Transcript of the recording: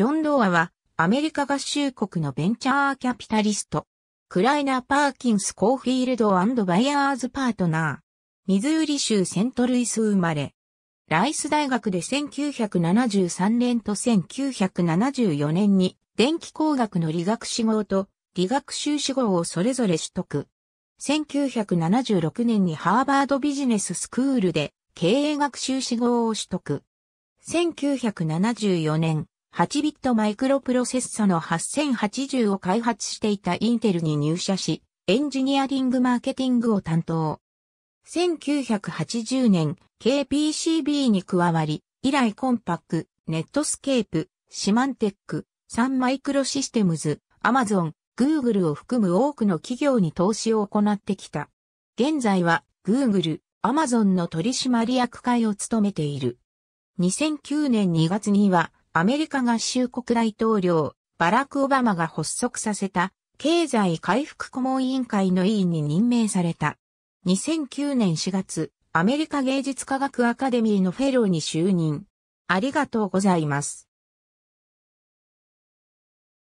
ジョン・ロアは、アメリカ合衆国のベンチャーキャピタリスト。クライナー・パーキンス・コーフィールドバイアーズ・パートナー。ミズーリ州セントルイス生まれ。ライス大学で1973年と1974年に電気工学の理学士号と理学修士号をそれぞれ取得。1976年にハーバードビジネススクールで経営学修士号を取得。1974年、8ビットマイクロプロセッサの8080を開発していたインテルに入社し、エンジニアリングマーケティングを担当。1980年、KPCB に加わり、以来コンパック、ネットスケープ、シマンテック、サンマイクロシステムズ、アマゾン、グーグルを含む多くの企業に投資を行ってきた。現在はグーグル、アマゾンの取締役会を務めている。2009年2月にはアメリカ合衆国大統領、バラク・オバマが発足させた、経済回復顧問委員会の委員に任命された。2009年4月、アメリカ芸術科学アカデミーのフェローに就任。ありがとうございます。